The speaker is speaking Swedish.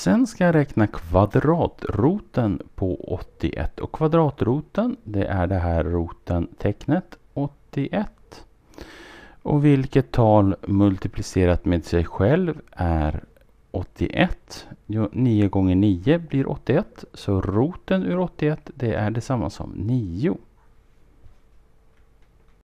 Sen ska jag räkna kvadratroten på 81 och kvadratroten det är det här roten tecknet 81. Och vilket tal multiplicerat med sig själv är 81. Jo, 9 gånger 9 blir 81 så roten ur 81 det är detsamma som 9.